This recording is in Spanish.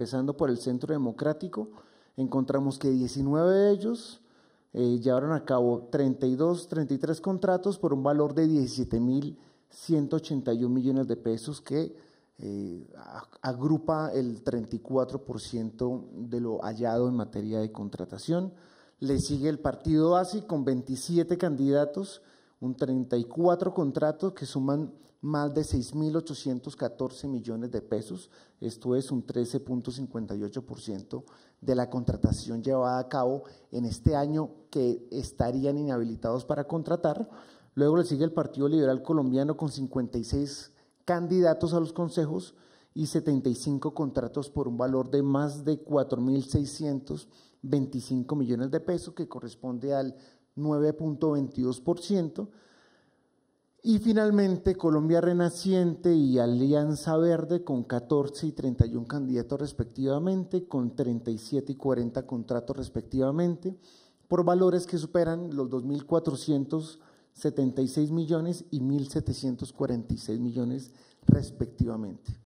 empezando por el Centro Democrático, encontramos que 19 de ellos eh, llevaron a cabo 32, 33 contratos por un valor de 17.181 millones de pesos que eh, agrupa el 34% de lo hallado en materia de contratación. Le sigue el partido ASI con 27 candidatos un 34 contratos que suman más de 6.814 millones de pesos, esto es un 13.58% de la contratación llevada a cabo en este año que estarían inhabilitados para contratar. Luego le sigue el Partido Liberal Colombiano con 56 candidatos a los consejos y 75 contratos por un valor de más de 4.625 millones de pesos, que corresponde al 9.22%. Y finalmente Colombia Renaciente y Alianza Verde con 14 y 31 candidatos respectivamente, con 37 y 40 contratos respectivamente, por valores que superan los 2.476 millones y 1.746 millones respectivamente.